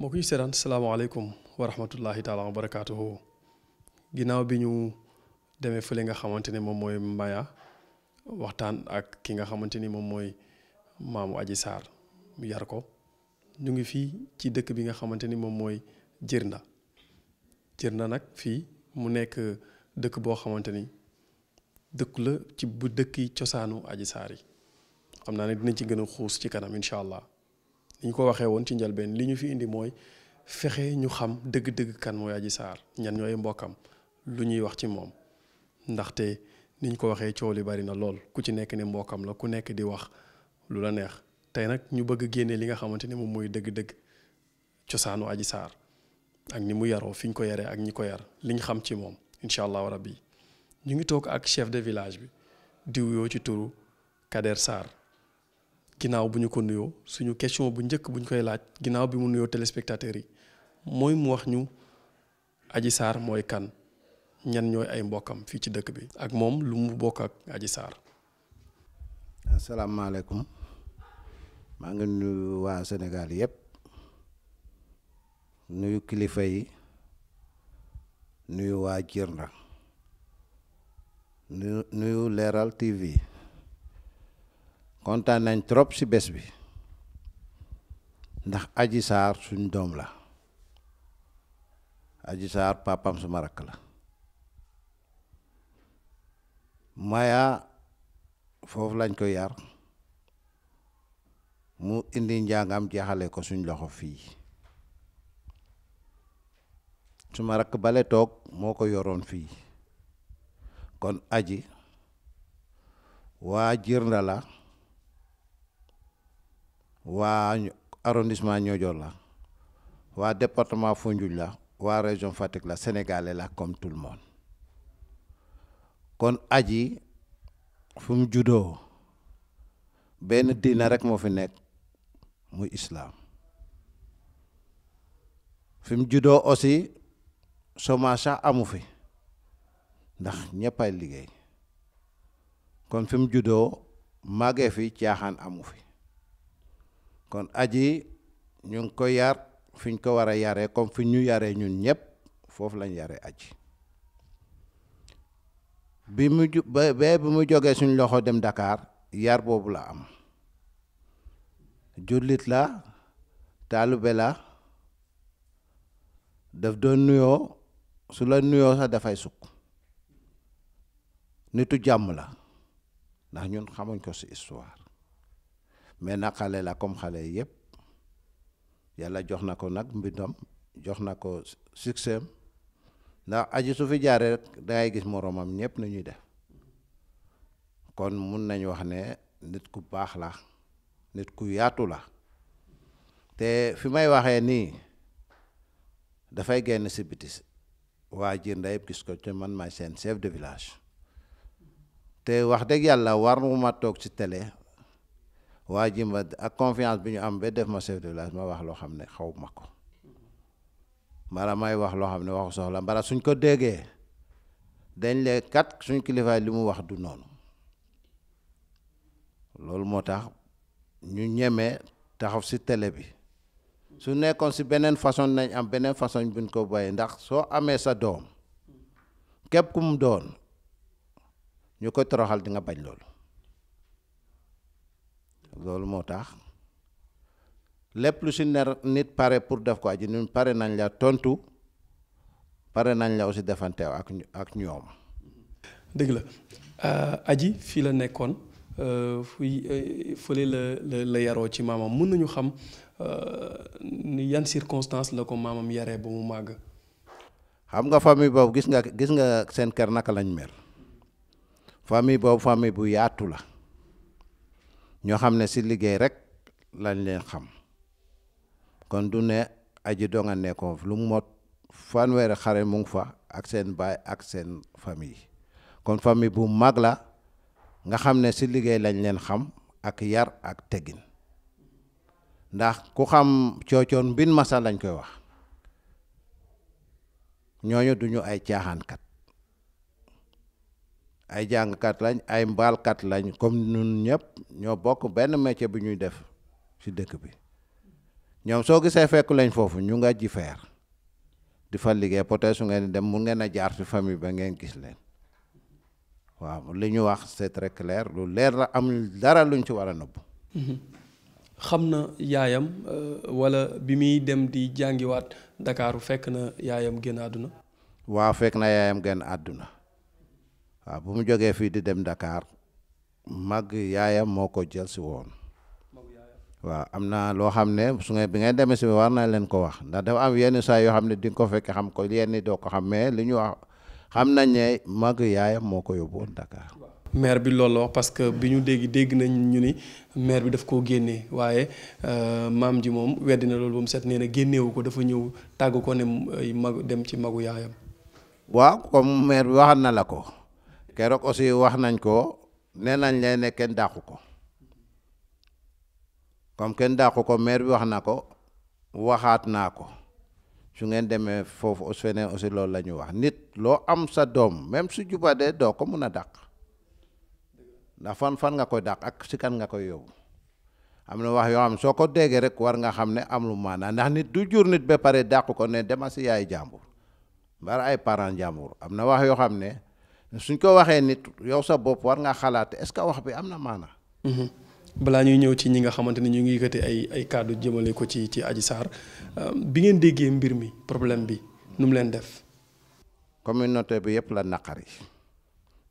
mokuy yi seetaan alaykum wa rahmatullahi taala wa barakaatuhu ginaaw bi ñu demee fële nga xamante ne moom mooy waxtaan ak ki nga xamante ni moom mooy maamu Adji Sarr mu yar ko ñu ngi fii ci dëkk bi nga xamante ni moom mooy Djirnda Djirnda nag mu nekk dëkk boo xamante dëkk la ci bu dëkk yi cosaanu aji saar yi xam naa ne dinañ ci gën a xuus ci kanam incha allah ni ñu ko waxee woon ci njëlbeen li ñu fi indi mooy fexe ñu xam dëgg-dëgg kan mooy aji saar ñan ñooy mbokkam lu ñuy wax ci moom ndaxte ni ñu ko waxee coow li bari na lool ku ci nekk ni mbokkam la ku nekk di wax lu la neex tey nag ñu bëgg génne li nga xamante ni moom mooy dëgg-dëgg cosaanu aji saar ak ni mu yaroo fi ñu ko yaree ak ñi ko yar liñ xam ci moom incha allah rabbi ñu ngi toog ak chef de village bi diw yoo ci turu Kader Sarr ginnaaw bu ñu ko nuyoo suñu question bu njëkk buñ koy laaj ginnaaw bi mu nuyoo téléspectateurs yi mooy mu wax ñu aji Sarr mooy kan ñan ñooy ay mbokkam fii ci dëkk bi ak moom lu mu bokk ak Adji Sarr. asalaamaaleykum maa ngi nuyu waa Sénégal yëpp nuyu kilifa yi nuyu waa Jirnda. nuyu leeral TV kontaan nañ trop ci bés bi ndax Adji Sarr suñ doom la Adji saar pàppam suma rakk la Maya foofu lañ ko yar mu indi njàngam jeexale ko suñ loxo fii suma rakk bale toog moo ko yoroon fii kon aji waa Jirnda la waa arrondissement Niodior la waa département Foundiougne la waa région Fatick la sénégalais la comme tout le kon aji fu mu benn diina rek moo fi nekk muy islaam fi mu juddoo aussi chômage sax amu fi ndax ñëppay liggéey kon fi mu juddoo màggee fi caaxaan amu fi kon aji ñu ngi ko yar fi ñu ko war yare yaree comme fi ñu yare ñun ñëpp foofu lañ yare aji bi mu ju suñ loxo dem Dakar yar boobu la am jullit la taalube la daf doon nuyoo su la nuyoo sax dafay sukk nitu jam la ndax ñun xamuñ ko si histoire mais na xalé la comme xalé yépp yalla jox na ko nag mbindam jox na succès na aji su fi jaaree rek ngay gis moromam ñepp na ñuy def kon mun nañ wax né nit ku bax la nit ku yaatu la te fi may ni da fay génn ci bitis waa jiir gis ko man sen chef de village te wax dëgg yàlla war mu ma toog ci tele waa jimba ak confiance bi ñu am ba def ma chef de village ma wax loo xam ne xaw ma ko mbala may wax loo xam ne waxu soxla mbala suñ ko déggee dañ lee kat suñ kilifaay li mu wax du noonu loolu moo tax ñu ñeme taxaw si tele bi su nekkoon si beneen façon nañ am beneen façon buñ ko bàyyi ndax soo amee sa doom képp ku doon ñu koy toroxal di nga bañ loolu loolu moo tax lépp lu si ner nit pare pour def ko aji nu pare nañ la tontu pare nañ la aussi defanteew ak ak ñoom. dëgg la euh, aji fii la nekkoon euh, fuy euh, fële la la la yaroo ci maamam mën nañu xam ni yan circonstance la ko maamam yaree ba mu màgg. xam nga famille boobu gis nga gis nga seen kër naka lañ mel. famille boobu famille bu yaatu la ñoo xam ne si liggéey rek lañ leen xam kon du ne aji donga nekkoon lu mot fanweeri xare mu ngi fa ak seen baay ak seen famille kon famille bu mag la nga xam ne si liggéey lañ leen xam ak yar ak teggin ndax ku xam coocoon mbin masa lañ koy wax ñooñu duñu ay caaxaankat ay jàngkat lañ ay mbaalkat lañ comme ñun ñëpp ñoo bokk benn métier bi ñuy def ci dëkk bi ñoom soo gisee fekk lañ foofu ñu nga ji feer di fa liggéey peut su ngeen dem mu ngeen a jaar ci famille ba ngeen gis leen waaw li ñu wax c'est très leer lu leer la am dara luñ ci war a nëbb xam na yaayam euh, walla bi muy dem di jàngiwaat Ndakaaru fekk na yaayam génn àdduna waa fekk na yaayam genn àdduna waaw bu mu jogee fii di dem ndakaar mag yaayam moo ko jël si woon waaw am na loo xam ne su nga bi ngay demee si war na leen ko wax ndax dafa yenn saa yoo xam ne di nga ko xam ko yenn doo ko xam mais li ñu wax xam nañ ne mag yaayam moo ko yóbbu woon maire bi loolu parce que bi ñu dégg dégg nañ ñu ni maire bi daf koo génnee waaye euh, maam ji moom weddi na loolu ba set nee na génneewu ko dafa ñëw tàgg ko ne mag dem ci magu yaayam. waaw comme maire na la ko. keroog aussi wax nañ koo nee nañ leen ne kenn dàqu ko comme kenn dàqu ko maire bi wax na ko waxaat naa ko su ngeen demee foofu feneen aussi loolu la ñu wax nit loo am sa doom même su jubadee doo ko mun a dàq ndax fan fan nga koy dàq ak si kan nga koy yóbbu am na wax yoo xam soo ko déggee rek war nga xam ne am lu maanaa ndax nit du jur nit ba pare dàq ko ne dema si yaay jàmbur mbara ay parents jàmbur am na wax yoo xam ne suñ ko waxee nit yow sa bopp war nga xalaat est ce que wax bi am na maana mhm. ñuy ñëw ci ñi nga xamante ñu ngi ay ay kàddu jëmale ko ci ci aji sar euh, bi ngeen déggee mbir mi problème bi nu leen def communauté bi yëpp la naqari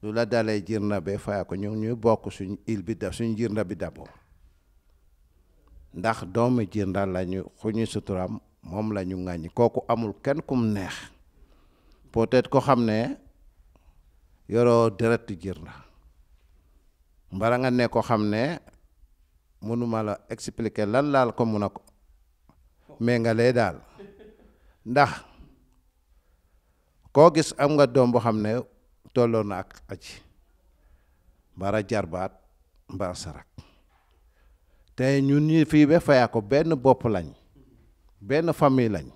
la jirna be faya ko ñu ñuy bokk suñ il bi da suñ jirna bi d'abord ndax doomu jirna lañu xuñu suturam amul ken kum neex peut-être ko xam ne yoro deretu jër la mbara nga ne ko xam ne mënuma la expliquer lan laal ko mun a ko mais nga lay daal ndax koo gis am nga doom boo xam ne tolloo na ak aji mbara jarbaat mbara sarak te ñun ñi fii ba fayaa ko benn bopp lañ benn famille lañ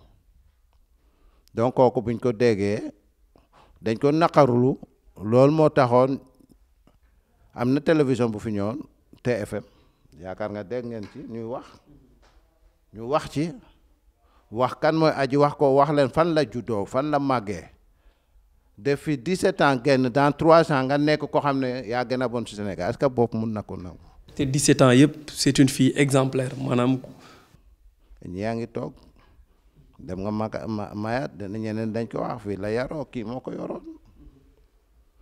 donc kooku buñ ko déggee dañ ko naqarulu loolu moo taxoon am na télévision bu fi ñëwoon TFM yaakaar nga dégg ngeen ci ñuy wax ñu wax ci wax kan mooy aji wax ko wax leen fan la juddoo fan la màggee depuis 17 ans génn dans 3 ans nga nekk ko xam ne yaa gën a bon ci Sénégal mun na ko nangu. te 17 yëpp c'est une fille exemplaire maanaam. ñi yaa ngi toog dem nga ma mayaat ñeneen dañ ko wax fii la yaroo kii moo ko yoroon.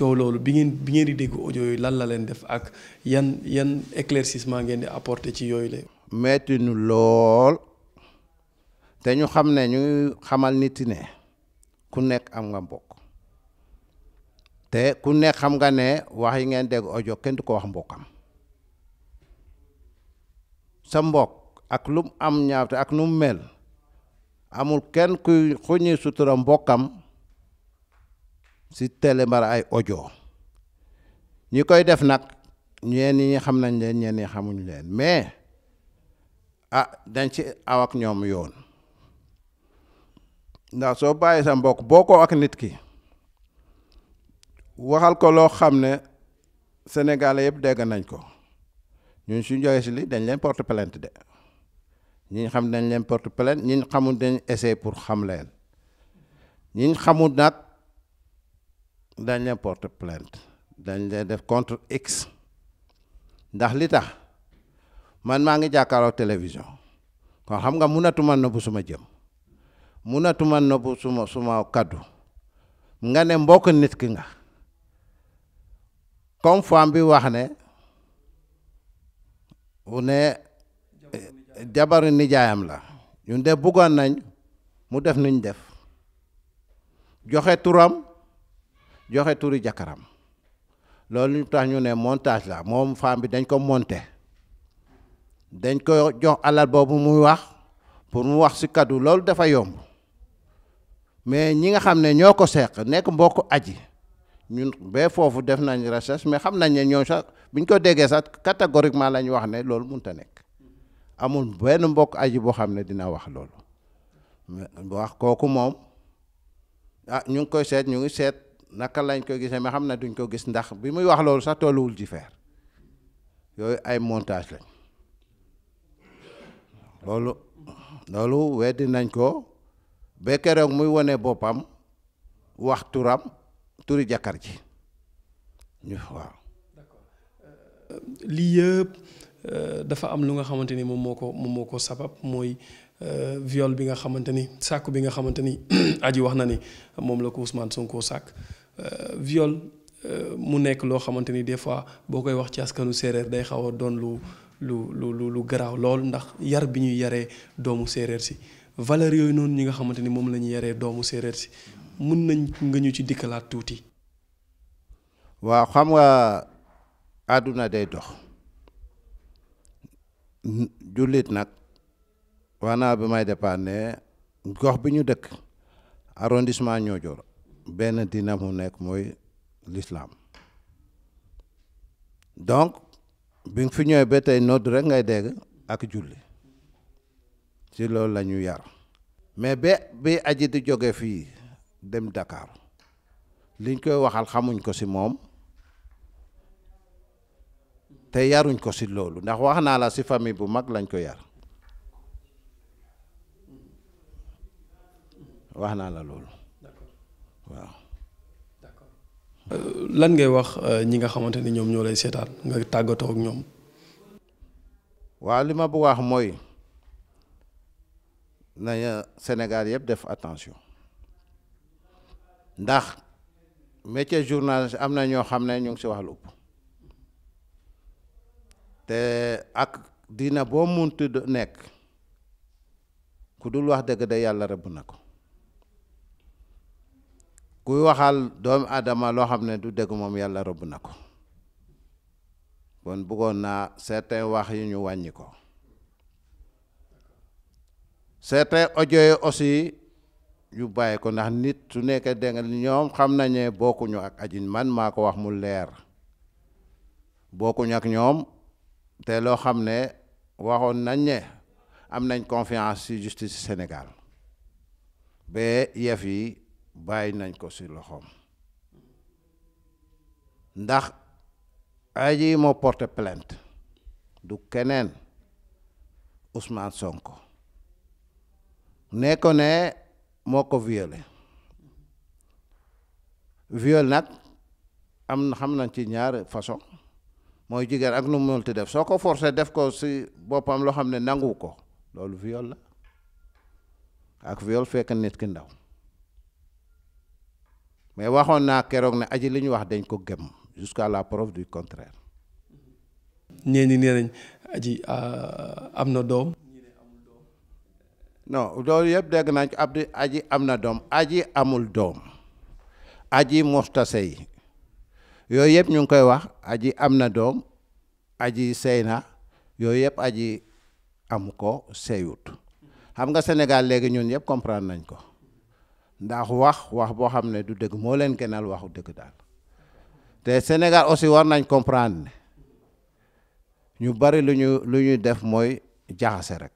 coow loolu bi ngeen bi ngeen di dégg audio yooyu lan la leen def ak yan yan éclaircissement ngeen di apporter ci yooyu la. metti nu lool te ñu xam ne ñu xamal nit ne ku nekk am nga mbokk te ku nekk xam nga ne wax yi ngeen dégg audio kenn du ko wax mbokkam sa mbokk ak lu mu am ñaawte ak nu mu mel amul kenn kuy xuñi sutura mbokkam. si télé mbara ay ojo ñi koy def nag ñeen ñi xam nañ leen ñeen ñi xamuñ leen mais a ah, dañ ci aw ñoom yoon ndax soo bàyyi sa mbokk boo ko ak nit ki waxal ko loo xam ne sénégalais yëpp dégg nañ ko ñun su jógee si li dañ leen porte plainte de ñi xam dañ leen porte plainte ñi xamul dañ essayer pour xam leen ñi xamul nag dañ leen porte plainte dañ leen def contre x ndax li tax man maa ngi jàkkaaroo télévision kon xam nga munatuma noppu suma jëm munatuma noppu suma suma kaddu nga ne mbokk nit ki nga comme femme bi wax ne u ne jabaru nijaayam la ñun de buggoon nañ mu def nuñ def joxe turam joxe turi jakaram loolu tax ñu ne montage la moom femme bi dañ ko monté dañ ko jox alal boobu muy wax pour mu wax si kaddu loolu dafa yomb mais ñi nga xam ne ñoo ko seq aji ñun ba foofu def nañ recherche mais xam nañ ne ñoo sax buñ ko déggee sax catégoriquement la ñu wax ne loolu mënta nekk amul benn mbokk aji boo xam ne dina wax loolu wax kooku moom ah ñu ngi koy seet ñu ngi seet naka lañ ko gisee mais xam na duñ ko gis ndax bi muy wax loolu sax tolluwul ci feer yooyu ay montage lañ loolu loolu weddi nañ ko ba keroog muy wone boppam wax turam turi jàkkar ji ñu waaw euh, lii yëpp euh, dafa am lu nga xamante ni moom moo ko moom moo ko sabab mooy euh, viol bi nga xamante ni sàkku bi nga xamante ni aji wax na ni moom la ko Ousmane koo sàkk Euh, viol euh, mu nekk loo xamante ni des fois boo koy wax ci askanu séeréer day xaw a doon lu lu lu lu garaaw lool ndax yar bi ñuy yaree doomu séeréer si valeur yooyu noonu ñi nga xamante ni moom la ñu yaree doomu séeréer si mun nañ nga ñu ci dikkalaat tuuti. waaw xam nga àdduna day dox. jullit nag waa naa bi may départ gox bi ñu dëkk arrondissement Niodior benn dina mu nekk mooy lislaam donc bi nga fi ñëwee ba tey nodd rekk ngay dégg ak julli ci loolu la ñu yar mais ba bi aji di jóge fii dem dakaar liñ koy waxal xamuñ ko si moom te yaruñ ko si loolu ndax wax naa la si famille bu mag lañ ko yar wax naa la loolu waaw. d'accord euh, lan ngay wax euh, ñi nga xamante ni ñoom ñoo lay seetaan nga tàggatoo ak ñoom. waaw li ma bëgg wax mooy na Sénégal yëpp def attention ndax métier journaliste am na ñoo xam ne ñu ngi si wax lu ëpp te ak dina boo munti nekk ku dul wax dëgg de yàlla rëbb na ko. kuy waxaal doomu aadama loo xam ne du dëgg moom yàlla rëbb na ko kon bëggoon naa certain wax yu ñu wàññi ko certain audio yi yu bàyyi ko ndax nit su nekkee dégg ñoom xam nañ bokkuñu ak aji man maa ko wax mu leer bokkuñu ak ñoom te loo xam ne waxoon nañ ne am nañ confiance ci justice Sénégal ba yëf yi bàyyi nañ ko si loxoom ndax aji moo porté plainte du keneen Ousmane sonk ne ko ne moo ko viole viol nag am na xam nañ ci ñaar façon mooy jigéen ak nu mu mënti def soo ko forcé def ko si boppam loo xam ne nangu ko loolu viol la ak viol fekk nit ki ndaw mais waxoon naa keroog ne aji li ñu wax dañ ko gëm jusqu'à la preuve du contraire. ñee ñi nee nañ aji euh, am na doom. non loolu yëpp dégg nañ ko abdi aji am na doom aji amul doom aji moxta sey yooyu yëpp ñu ngi koy wax aji am na doom aji sey na yooyu yëpp aji am ko seyut xam nga Sénégal léegi ñun yëpp comprendre nañ ko ndax wax wax boo xam ne du dëgg moo leen genal waxu dëgg daal te Sénégal aussi war nañ comprendre ne ñu bari lu ñu lu ñuy def mooy jaxase rek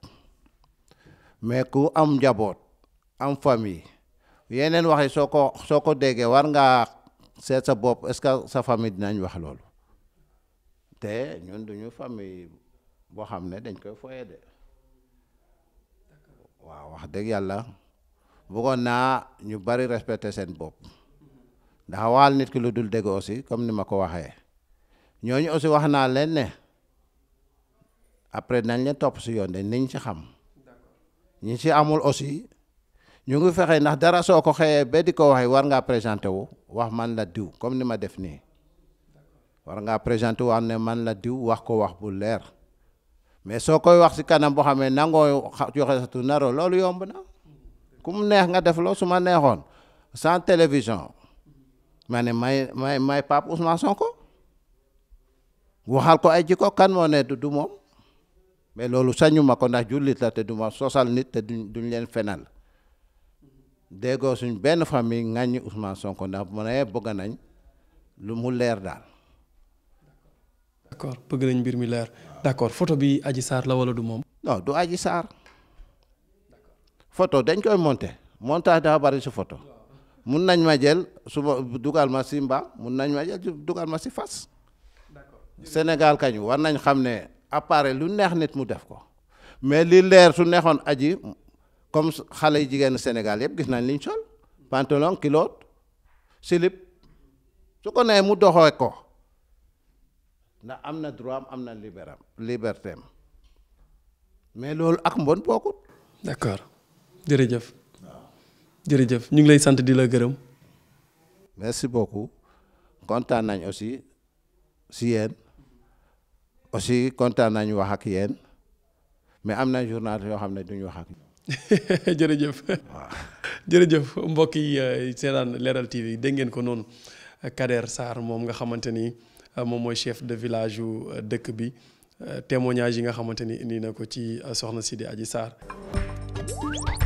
mais ku am njaboot am fami yeneen wax soo ko soo ko déggee war ngaa seet sa bopp est-ce que sa famille dinañ wax loolu te ñun duñu famille boo xam ne dañ koy foye de waaw wax dëgg yàlla bukan naa ñu bari respecté seen bopp ndax nit ki lu dul dégg aussi comme ni mako ko waxee ñooñu aussi wax len ne après nañ leen si yoon de ci xam ñi ci amul aussi ñu ngi fexe ndax dara soo ko xëyee ba di ko waxee war nga présenté wu wax man la diw comme ni ma def war nga présenté wu am man la diw wax ko wax bu mais wax ci kanam boo xamee nangoo joxe sa tu naro yomb na kum neex nga def je sans télévision ma ne may may may Pape Ousmane Sonko waxal ko ay jikko kan moo ne du mais loolu sañu ma ko ndax jullit te du ma sosal nit te duñ duñ leen fenal déggoo suñ benn famille Ousmane Sonko ndax mu ne lu mu d'accord bëgg nañ mbir mi d'accord photo bi aji Non, la wala du moom. non foto, dañ koy monter montage da bari ci photo mun nañ ma jël su dugal ma si mbaam mun nañ ma jël dugal ma ci fas sénégal kañu war nañ xamné appareil lu neex nit mu def ko mais li leer su neexoon aji comme xalé jigen senegal sénégal gis nañ liñ sol pantalon kilote silip su ko nee mu doxo ko na amna na droit amna amna liberam liberté mais loolu ak mbon bokut d'accord jërëjëf jërëjëf ñu ngi lay sant di la gërëm. merci beaucoup kontaan nañ aussi si yéen aussi kontaan nañ wax ak yéen mais am na journal yoo xam ne duñ wax jërëjëf jërëjëf mbokk yi euh, seetaan leeral TV dégg ngeen ko noonu Kader Sarr moom nga xamante ni euh, moom mooy chef de village yu euh, dëkk bi témoignage yi nga xamante ni indi na ko ci soxna si di Adji Sarr.